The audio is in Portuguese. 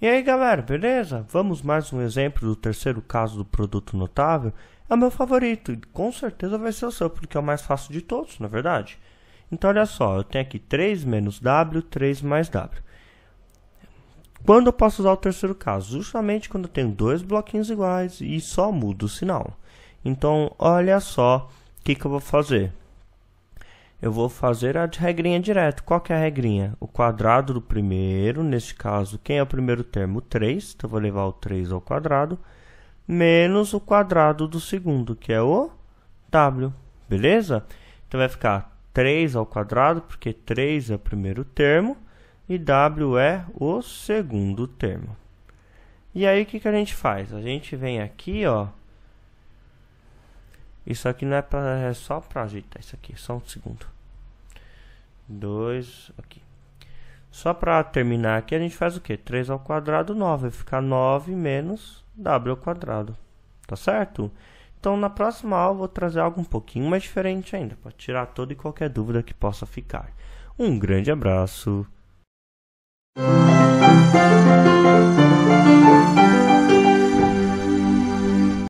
E aí galera, beleza? Vamos mais um exemplo do terceiro caso do produto notável. É o meu favorito, e com certeza vai ser o seu, porque é o mais fácil de todos, na é verdade. Então olha só, eu tenho aqui 3 menos W, 3 mais W. Quando eu posso usar o terceiro caso? Justamente quando eu tenho dois bloquinhos iguais e só mudo o sinal. Então olha só o que, que eu vou fazer eu vou fazer a regrinha direto. Qual que é a regrinha? O quadrado do primeiro, neste caso, quem é o primeiro termo? 3, então eu vou levar o 3 ao quadrado, menos o quadrado do segundo, que é o W, beleza? Então vai ficar 3 ao quadrado, porque 3 é o primeiro termo, e W é o segundo termo. E aí, o que, que a gente faz? A gente vem aqui, ó, isso aqui não é, pra, é só para ajeitar isso aqui, é só um segundo. Dois, aqui. Só para terminar aqui, a gente faz o que? 3 ao quadrado, 9. Vai ficar 9 menos W ao quadrado. Tá certo? Então, na próxima aula, eu vou trazer algo um pouquinho mais diferente ainda, para tirar toda e qualquer dúvida que possa ficar. Um grande abraço.